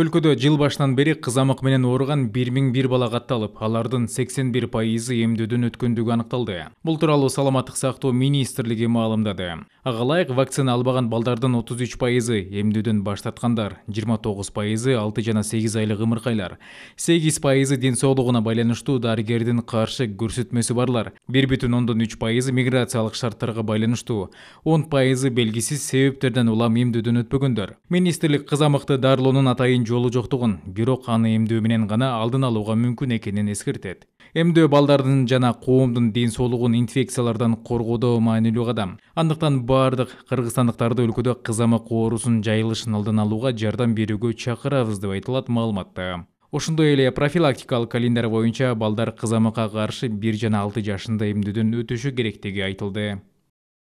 өлкөдө жыл башынан бери кызамык менен ооруган бир миң бир бала катталып алардын сексен бир пайызы эмдөөдөн өткөндүгү аныкталды бул тууралуу саламаттык сактоо министрлиги маалымдады ага ылайык вакцина албаган балдардын отуз үч пайызы эмдөөдөн баш тарткандар жыйырма тогуз пайызы алты жана сегиз айлык ымыркайлар сегиз пайызы ден соолугуна байланыштуу дарыгердин каршы көрсөтмөсү барлар бир бүтүн ондон үч пайызы миграциялык шарттарга байланыштуу он пайызы белгисиз себептерден улам эмдөөдөн өтпөгөндөр министрлик кызамыкты дарылоонун атайын эмдөөдүн жолу жоктугун бирок аны эмдөө менен гана алдын алууга мүмкүн экенин эскертет эмдөө балдардын жана коомдун ден соолугун инфекциялардан коргоодо маанилүү кадам андыктан баардык кыргызстандыктарды өлкөдө кызамык оорусунун жайылышын алдын алууга жардам берүүгө чакырабыз деп айтылат маалыматта ошондой эле профилактикалык календарь боюнча балдар кызамыкка каршы бир жана алты жашында эмдөөдөн өтүшү керектиги айтылды